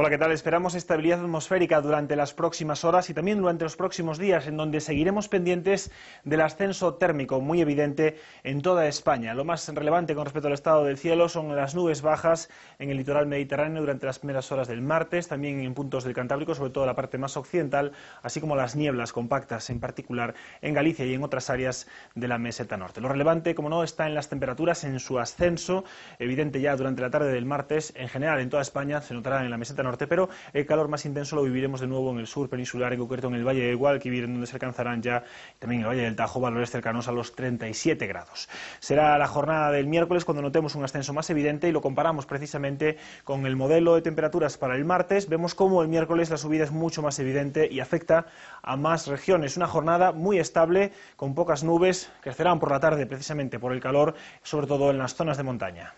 Hola, ¿qué tal? Esperamos estabilidad atmosférica durante las próximas horas y también durante los próximos días, en donde seguiremos pendientes del ascenso térmico muy evidente en toda España. Lo más relevante con respecto al estado del cielo son las nubes bajas en el litoral mediterráneo durante las primeras horas del martes, también en puntos del Cantábrico, sobre todo la parte más occidental, así como las nieblas compactas, en particular en Galicia y en otras áreas de la meseta norte. Lo relevante, como no, está en las temperaturas, en su ascenso, evidente ya durante la tarde del martes. En general, en toda España se notará en la meseta norte norte, pero el calor más intenso lo viviremos de nuevo en el sur peninsular, en concreto en el Valle de Guadalquivir, donde se alcanzarán ya también en el Valle del Tajo valores cercanos a los 37 grados. Será la jornada del miércoles cuando notemos un ascenso más evidente y lo comparamos precisamente con el modelo de temperaturas para el martes. Vemos cómo el miércoles la subida es mucho más evidente y afecta a más regiones. Una jornada muy estable, con pocas nubes, crecerán por la tarde precisamente por el calor, sobre todo en las zonas de montaña.